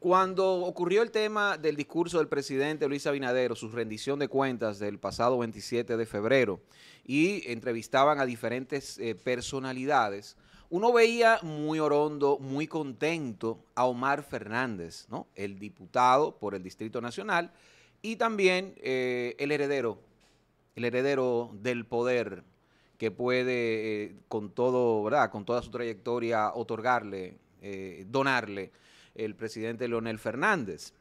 Cuando ocurrió el tema del discurso del presidente Luis Abinadero, su rendición de cuentas del pasado 27 de febrero, y entrevistaban a diferentes eh, personalidades, uno veía muy orondo, muy contento a Omar Fernández, el diputado por el Distrito Nacional, y también eh, el heredero, el heredero del poder que puede, eh, con, todo, ¿verdad? con toda su trayectoria, otorgarle, donarle el presidente Leonel Fernández.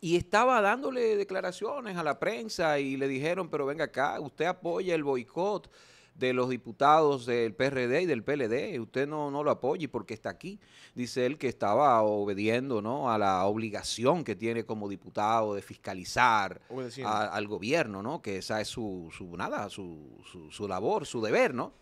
Y estaba dándole declaraciones a la prensa y le dijeron, pero venga acá, usted apoya el boicot de los diputados del PRD y del PLD, usted no, no lo apoye porque está aquí. Dice él que estaba obediendo ¿no? a la obligación que tiene como diputado de fiscalizar al gobierno, ¿no? que esa es su, nada, su, labor, su deber, ¿no?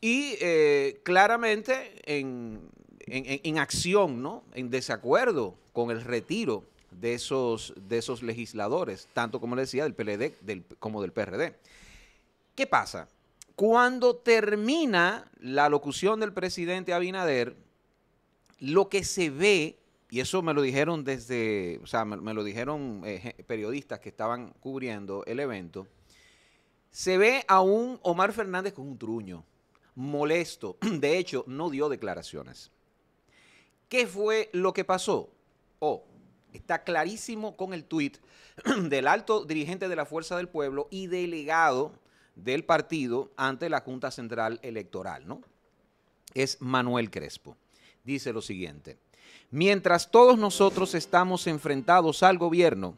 Y eh, claramente en, en, acción, ¿no? En desacuerdo con el retiro de esos, de esos legisladores, tanto como le decía, del PLD como del PRD. ¿Qué pasa? Cuando termina la locución del presidente Abinader, lo que se ve, y eso me lo dijeron desde, o sea, me, lo dijeron eh, periodistas que estaban cubriendo el evento, se ve a un Omar Fernández con un truño, molesto. De hecho, no dio declaraciones. ¿Qué fue lo que pasó? Oh, está clarísimo con el tuit del alto dirigente de la Fuerza del Pueblo y delegado del partido ante la Junta Central Electoral, ¿no? Es Manuel Crespo. Dice lo siguiente, mientras todos nosotros estamos enfrentados al gobierno,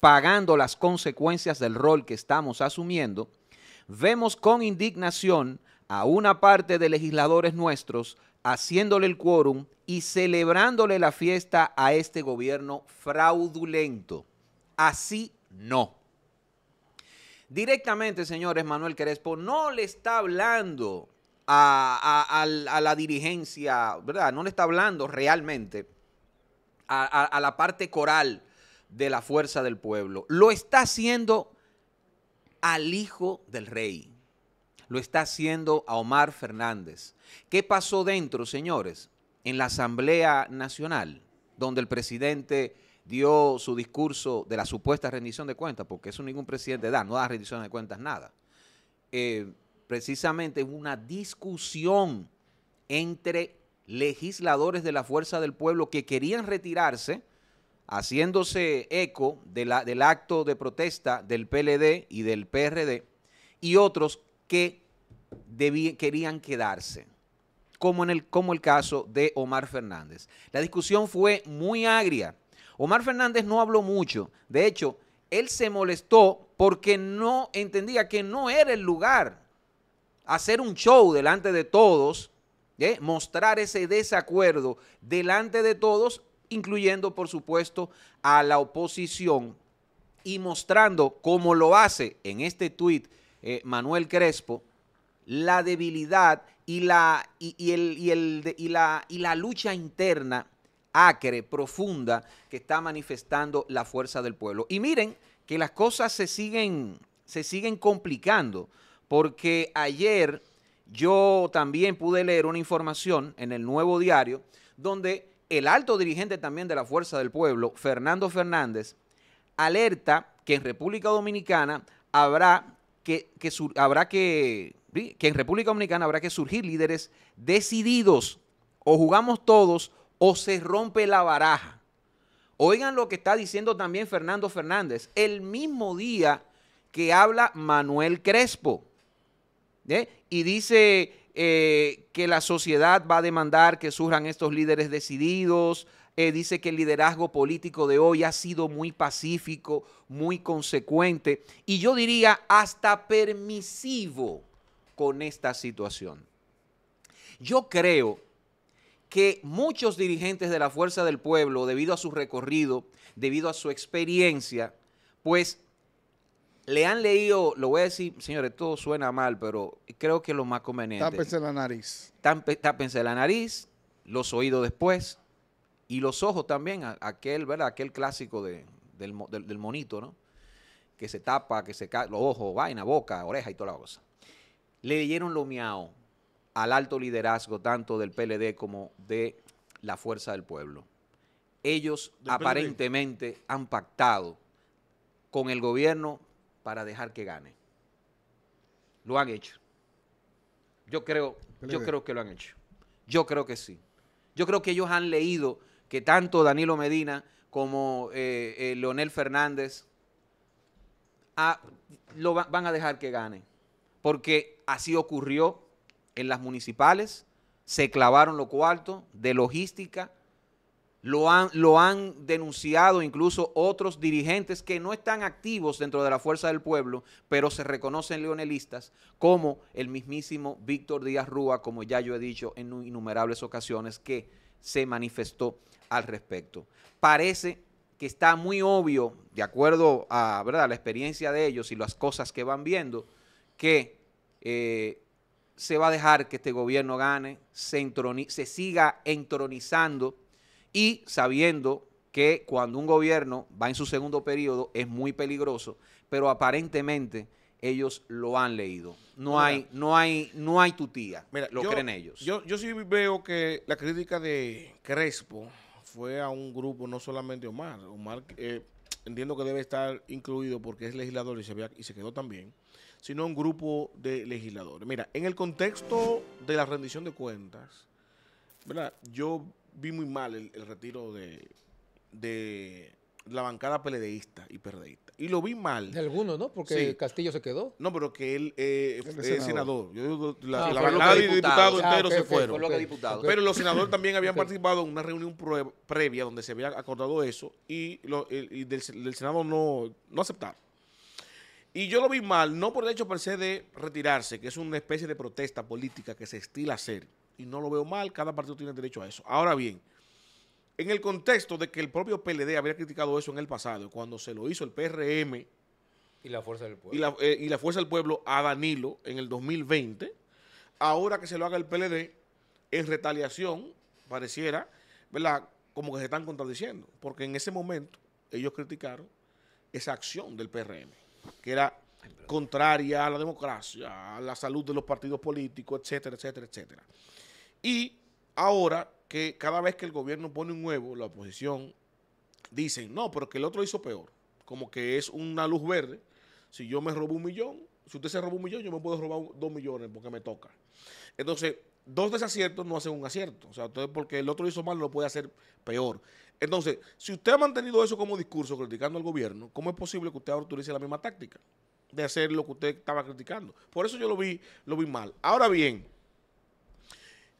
pagando las consecuencias del rol que estamos asumiendo, vemos con indignación a una parte de legisladores nuestros haciéndole el quórum y celebrándole la fiesta a este gobierno fraudulento. Así no. Directamente, señores, Manuel Crespo no le está hablando a, a la dirigencia, ¿verdad? No le está hablando realmente a la parte coral de la fuerza del pueblo. Lo está haciendo al hijo del rey lo está haciendo a Omar Fernández. ¿Qué pasó dentro, señores, en la Asamblea Nacional, donde el presidente dio su discurso de la supuesta rendición de cuentas? Porque eso ningún presidente da, no da rendición de cuentas nada. Eh, precisamente hubo una discusión entre legisladores de la Fuerza del Pueblo que querían retirarse, haciéndose eco del acto de protesta del PLD y del PRD, y otros que querían quedarse, como, en el, como el caso de Omar Fernández. La discusión fue muy agria. Omar Fernández no habló mucho. De hecho, él se molestó porque no entendía que no era el lugar hacer un show delante de todos, ¿eh? mostrar ese desacuerdo delante de todos, incluyendo, por supuesto, a la oposición y mostrando, como lo hace en este tuit eh, Manuel Crespo, la debilidad y la, y, el, y la, lucha interna acre, profunda, que está manifestando la fuerza del pueblo. Y miren que las cosas se siguen, se siguen complicando, porque ayer yo también pude leer una información en el nuevo diario donde el alto dirigente también de la Fuerza del Pueblo, Fernando Fernández, alerta que en República Dominicana habrá que, habrá que, que en República Dominicana habrá que surgir líderes decididos, o jugamos todos o se rompe la baraja. Oigan lo que está diciendo también Fernando Fernández, el mismo día que habla Manuel Crespo. ¿eh? Y dice eh, que la sociedad va a demandar que surjan estos líderes decididos, eh, dice que el liderazgo político de hoy ha sido muy pacífico, muy consecuente y yo diría hasta permisivo con esta situación. Yo creo que muchos dirigentes de la Fuerza del Pueblo, debido a su recorrido, debido a su experiencia, pues le han leído, lo voy a decir, señores, todo suena mal, pero creo que es lo más conveniente. Tápense la nariz. Tápense la nariz, los oídos después, y los ojos también, aquel, ¿verdad? Aquel clásico del, monito, ¿no? Que se tapa, que se cae, los ojos, vaina, boca, oreja y toda la cosa. Le dieron lo miao al alto liderazgo tanto del PLD como de la Fuerza del Pueblo. Ellos aparentemente han pactado con el gobierno para dejar que gane. Lo han hecho. Yo creo, yo creo que lo han hecho. Yo creo que sí. Yo creo que ellos han leído que tanto Danilo Medina como eh, eh, Leonel Fernández ah, lo van a dejar que gane. Porque así ocurrió en las municipales, se clavaron lo cuarto de logística, lo han, lo han denunciado incluso otros dirigentes que no están activos dentro de la Fuerza del Pueblo, pero se reconocen leonelistas, como el mismísimo Víctor Díaz Rúa, como ya yo he dicho en innumerables ocasiones, que se manifestó al respecto. Parece que está muy obvio, de acuerdo a la experiencia de ellos y las cosas que van viendo, que eh, se va a dejar que este gobierno gane, se, se siga entronizando y sabiendo que cuando un gobierno va en su segundo periodo es muy peligroso, pero aparentemente ellos lo han leído. No hay, no hay, no hay tutía. Mira, lo creen ellos. Yo, yo sí veo que la crítica de Crespo fue a un grupo, no solamente Omar. Omar eh, entiendo que debe estar incluido porque es legislador y se, y se quedó también, sino a un grupo de legisladores. Mira, en el contexto de la rendición de cuentas, ¿verdad? Yo vi muy mal el, retiro de la bancada peledeísta y perdeísta. Y lo vi mal. De algunos, ¿no? Porque Castillo se quedó. No, pero que él eh, eh senador. la, ah, bancada de diputados ah, enteros se fueron. Pero los senadores también habían participado en una reunión previa donde se había acordado eso y, el y del, Senado no, no aceptaron. Y yo lo vi mal, no por el hecho per se de retirarse, que es una especie de protesta política que se estila hacer. Y no lo veo mal, cada partido tiene derecho a eso. Ahora bien, en el contexto de que el propio PLD había criticado eso en el pasado, cuando se lo hizo el PRM eh, y la Fuerza del Pueblo, a Danilo en el 2020, ahora que se lo haga el PLD, en retaliación, pareciera, ¿verdad? Como que se están contradiciendo, porque en ese momento ellos criticaron esa acción del PRM, que era contraria a la democracia, a la salud de los partidos políticos, etcétera, etcétera, etcétera. Y Ahora que cada vez que el gobierno pone un huevo, la oposición dice, no, pero que el otro hizo peor. Como que es una luz verde. Si yo me robo un millón, si usted se robó un millón, yo me puedo robar dos millones porque me toca. Entonces, dos desaciertos no hacen un acierto. O sea, entonces porque el otro hizo mal, lo puede hacer peor. Entonces, si usted ha mantenido eso como discurso criticando al gobierno, ¿cómo es posible que usted ahora utilice la misma táctica de hacer lo que usted estaba criticando? Por eso yo lo vi, lo vi mal. Ahora bien,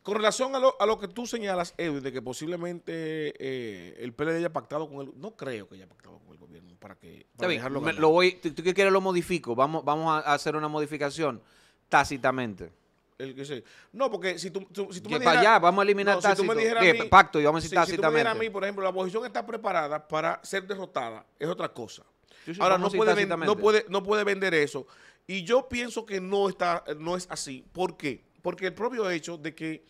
con relación a lo, a lo que tú señalas, Edwin, de que posiblemente eh, el PLD haya pactado con el... No creo que haya pactado con el gobierno para que... Para Está dejarlo lo voy, ¿Tú qué quieres lo modifico? Vamos, a hacer una modificación tácitamente. No, porque si tú, si me dijeras... vamos a eliminar Si tú me dijeras pacto y vamos tácitamente. Si tú me dijeras a mí, por ejemplo, la oposición está preparada para ser derrotada, es otra cosa. Ahora, no puede, no puede vender eso. Y yo pienso que no, está, no es así. ¿Por qué? Porque el propio hecho de que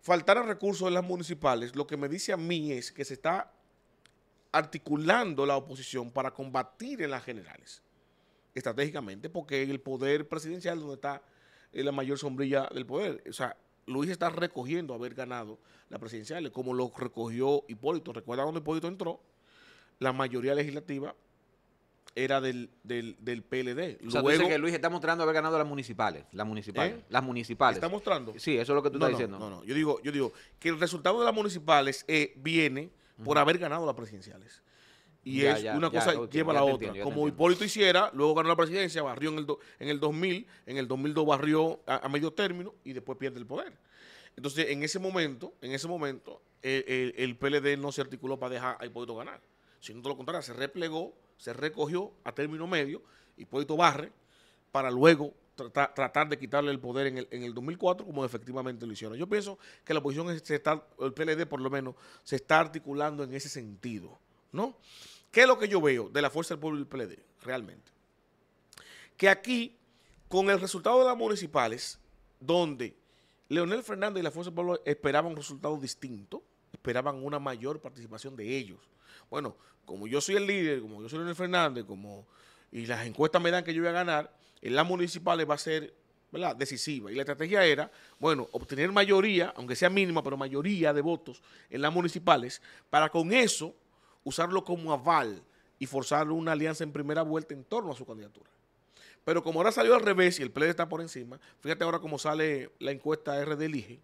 faltaran recursos en las municipales, lo que me dice a mí es que se está articulando la oposición para combatir en las generales, estratégicamente, porque el poder presidencial donde está eh, la mayor sombrilla del poder. O sea, Luis está recogiendo haber ganado la presidencial, como lo recogió Hipólito. Recuerda cuando Hipólito entró, la mayoría legislativa era del, del, PLD. o sea, que Luis está mostrando haber ganado las municipales. Las municipales. ¿Eh? Las municipales. ¿Está mostrando? Sí, eso es lo que tú estás diciendo. No, no, yo digo, yo digo que el resultado de las municipales eh, viene por haber ganado las presidenciales. Y es una cosa lleva a la otra. Como Hipólito hiciera, luego ganó la presidencia, barrió en el, en el 2000, en el 2002 barrió a, medio término y después pierde el poder. Entonces, en ese momento, en ese momento, eh, el, el PLD no se articuló para dejar a Hipólito ganar sino todo lo contrario, se replegó se recogió a término medio, Hipólito Barre, para luego tratar de quitarle el poder en el, 2004, como efectivamente lo hicieron. Yo pienso que la oposición, está, el PLD por lo menos, se está articulando en ese sentido, ¿no? ¿Qué es lo que yo veo de la Fuerza del Pueblo y del PLD, realmente? Que aquí, con el resultado de las municipales, donde Leonel Fernández y la Fuerza del Pueblo esperaban un resultado distinto, esperaban una mayor participación de ellos, bueno, como yo soy el líder, como yo soy Leonel Fernández, como y las encuestas me dan que yo voy a ganar, en las municipales va a ser decisiva. Y la estrategia era, bueno, obtener mayoría, aunque sea mínima, pero mayoría de votos en las municipales, para con eso usarlo como aval y forzar una alianza en primera vuelta en torno a su candidatura. Pero como ahora salió al revés y el PLD está por encima, fíjate ahora cómo sale la encuesta RD Elige,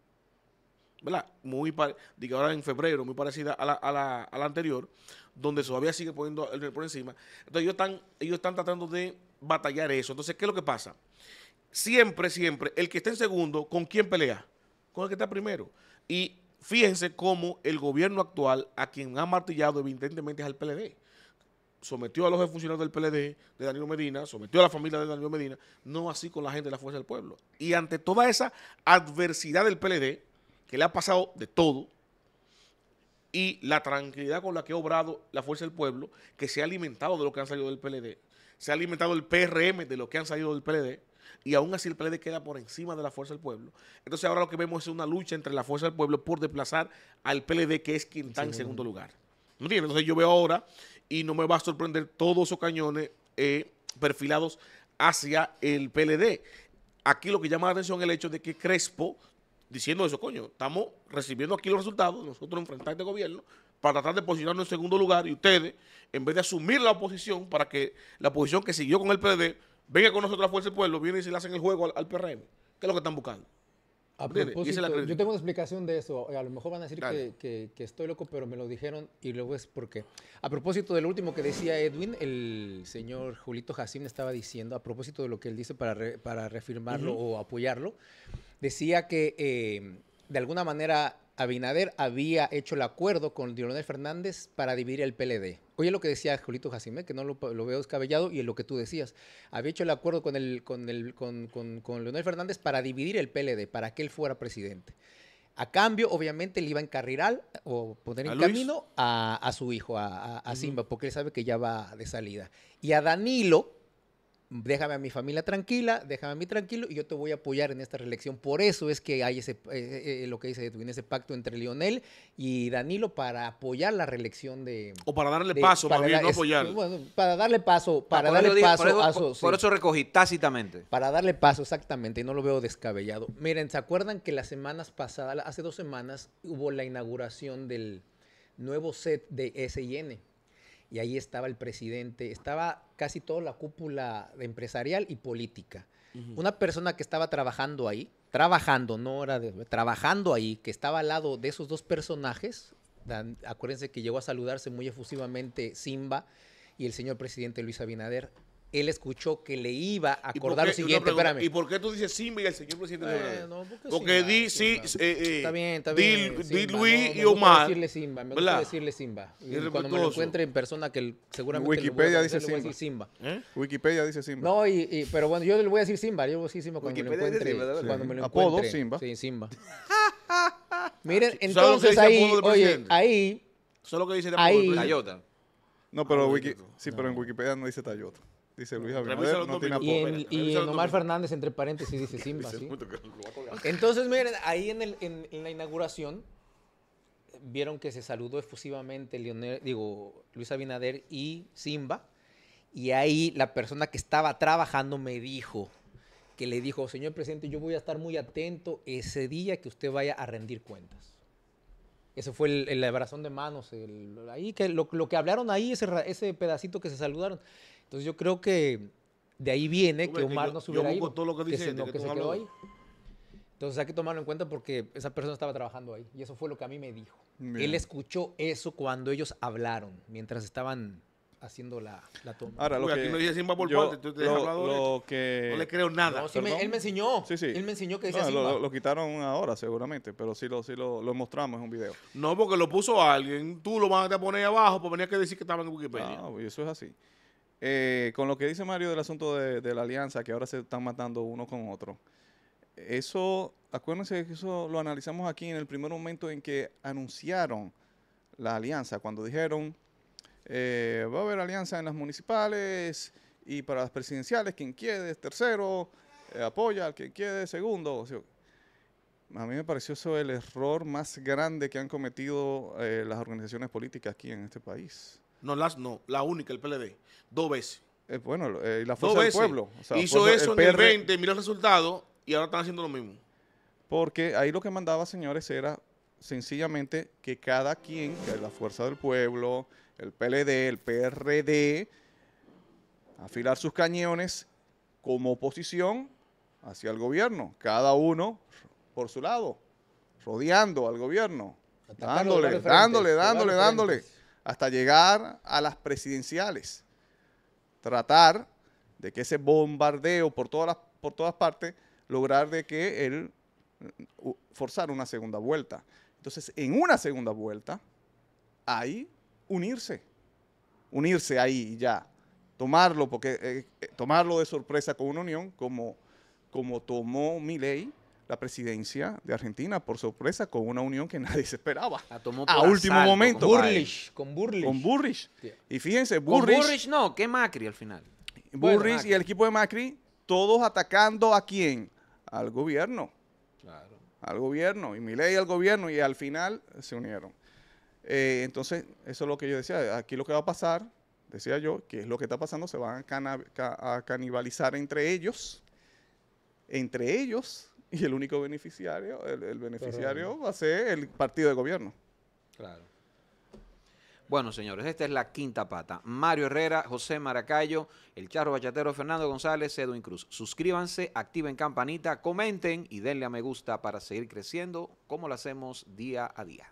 ¿verdad? Muy digamos ahora en febrero, muy parecida a la, a la, a la anterior, donde todavía sigue poniendo el por encima. Entonces ellos están, ellos están tratando de batallar eso. Entonces, ¿qué es lo que pasa? Siempre, siempre, el que está en segundo, ¿con quién pelea? Con el que está primero. Y fíjense cómo el gobierno actual, a quien ha martillado evidentemente es al PLD. Sometió a los funcionarios del PLD, de Danilo Medina, sometió a la familia de Danilo Medina, no así con la gente de la Fuerza del Pueblo. Y ante toda esa adversidad del PLD, que le ha pasado de todo, y la tranquilidad con la que ha obrado la fuerza del pueblo, que se ha alimentado de lo que han salido del PLD, se ha alimentado el PRM de lo que han salido del PLD, y aún así el PLD queda por encima de la fuerza del pueblo. Entonces ahora lo que vemos es una lucha entre la fuerza del pueblo por desplazar al PLD, que es quien está en segundo lugar. ¿No Entonces yo veo ahora, y no me va a sorprender todos esos cañones eh, perfilados hacia el PLD. Aquí lo que llama la atención es el hecho de que Crespo diciendo eso, coño, estamos recibiendo aquí los resultados, nosotros enfrentar este gobierno para tratar de posicionarnos en segundo lugar y ustedes, en vez de asumir la oposición para que la oposición que siguió con el PD venga con nosotros a Fuerza del Pueblo, viene y se la hacen el juego al, al PRM. ¿Qué es lo que están buscando? A propósito, yo tengo una explicación de eso. A lo mejor van a decir que, estoy loco, pero me lo dijeron y luego es porque. A propósito del último que decía Edwin, el señor Julito Jacín estaba diciendo, a propósito de lo que él dice para, para reafirmarlo o apoyarlo, decía que eh, de alguna manera Abinader había hecho el acuerdo con Leonel Fernández para dividir el PLD. Oye lo que decía Julito Jacimé, que no lo, veo descabellado, y lo que tú decías. Había hecho el acuerdo con, el, con, con, Leonel Fernández para dividir el PLD, para que él fuera presidente. A cambio, obviamente, le iba a encarrilar o poner en camino a, su hijo, a, Simba, porque él sabe que ya va de salida. Y a Danilo, déjame a mi familia tranquila, déjame a mí tranquilo y yo te voy a apoyar en esta reelección. Por eso es que hay ese, eh, eh, eh, lo que dice ese pacto entre Lionel y Danilo para apoyar la reelección de... O para darle paso, para, no apoyar. para darle paso, ah, para darle paso por eso, recogí tácitamente. Para darle paso, exactamente, y no lo veo descabellado. Miren, ¿se acuerdan que las semanas pasadas, hace dos semanas, hubo la inauguración del nuevo set de S&N? y ahí estaba el presidente, estaba casi toda la cúpula empresarial y política. Una persona que estaba trabajando ahí, trabajando, no era trabajando ahí, que estaba al lado de esos dos personajes, acuérdense que llegó a saludarse muy efusivamente Simba y el señor presidente Luis Abinader, él escuchó que le iba a acordar lo siguiente. espérame. ¿Y por qué tú dices Simba y el señor presidente de no, porque, porque eh, di, sí, está eh, bien, está bien. Di, Luis y Omar. decirle Simba, me gusta decirle Simba. Y cuando me lo encuentre en persona, que seguramente Wikipedia dice Simba. ¿Eh? Wikipedia dice Simba. No, y, pero bueno, yo le voy a decir Simba. Yo voy a Simba cuando me lo encuentre. cuando me lo encuentre. Apodo Simba. Sí, Simba. Miren, entonces ahí, oye, ahí. Solo que dice ahí, Tayota. No, pero, ah, sí, pero en Wikipedia no dice Tayota dice Luis Abinader. No tiene y, en, y Omar Fernández, entre paréntesis, dice Simba. Entonces, miren, ahí en, la inauguración vieron que se saludó efusivamente Leonel, digo, Luis Abinader y Simba. Y ahí la persona que estaba trabajando me dijo, que le dijo, señor presidente, yo voy a estar muy atento ese día que usted vaya a rendir cuentas. Ese fue el, abrazón de manos, ahí que lo, que hablaron ahí, ese pedacito que se saludaron. Entonces yo creo que de ahí viene que Omar no subió. ahí, yo todo lo que, se, quedó ahí. Entonces hay que tomarlo en cuenta porque esa persona estaba trabajando ahí y eso fue lo que a mí me dijo. Él escuchó eso cuando ellos hablaron, mientras estaban haciendo la, toma. Ahora, lo que, aquí no dice Simba por parte, tú te lo, lo que, No le creo nada. él me enseñó. Sí, sí. Él me enseñó que decía Lo, quitaron ahora seguramente, pero sí lo, sí lo, mostramos en un video. No, porque lo puso alguien. Tú lo vas a poner abajo, porque tenías que decir que estaba en Wikipedia. No, eso es así. Eh, con lo que dice Mario del asunto de, la alianza, que ahora se están matando uno con otro, eso, acuérdense que eso lo analizamos aquí en el primer momento en que anunciaron la alianza, cuando dijeron, eh, va a haber alianza en las municipales y para las presidenciales, quien quede, tercero, eh, apoya al que quede, segundo. a mí me pareció eso el error más grande que han cometido las organizaciones políticas aquí en este país. No, las no, la única, el PLD. Dos veces. Eh, bueno, eh, la fuerza del pueblo. Hizo eso en el 20, mira el resultado y ahora están haciendo lo mismo. Porque ahí lo que mandaba, señores, era sencillamente que cada quien, la fuerza del pueblo, el PLD, el PRD, afilar sus cañones como oposición hacia el gobierno, cada uno por su lado, rodeando al gobierno, dándole, dándole, dándole, dándole hasta llegar a las presidenciales. Tratar de que ese bombardeo por todas, por todas partes, lograr de que él mm, forzar una segunda vuelta. Entonces, en una segunda vuelta, ahí unirse, unirse ahí ya, tomarlo, porque, eh, eh, tomarlo de sorpresa con una unión, como, como tomó ley, la presidencia de Argentina por sorpresa con una unión que nadie se esperaba. a último momento. Con Burlish. con Burlish. Y fíjense, Burlish. no, que Macri al final. Burris y el equipo de Macri, todos atacando a quién? Al gobierno. Claro. Al gobierno. Y ley al gobierno. Y al final se unieron. Eh, entonces, eso es lo que yo decía. Aquí lo que va a pasar, decía yo, que es lo que está pasando, se van a canibalizar entre ellos. Entre ellos Y el único beneficiario, el, beneficiario va a ser el partido de gobierno. Claro. Bueno, señores, esta es la quinta pata. Mario Herrera, José Maracayo, el Charro Bachatero, Fernando González, Edwin Cruz. Suscríbanse, activen campanita, comenten y denle a me gusta para seguir creciendo como lo hacemos día a día.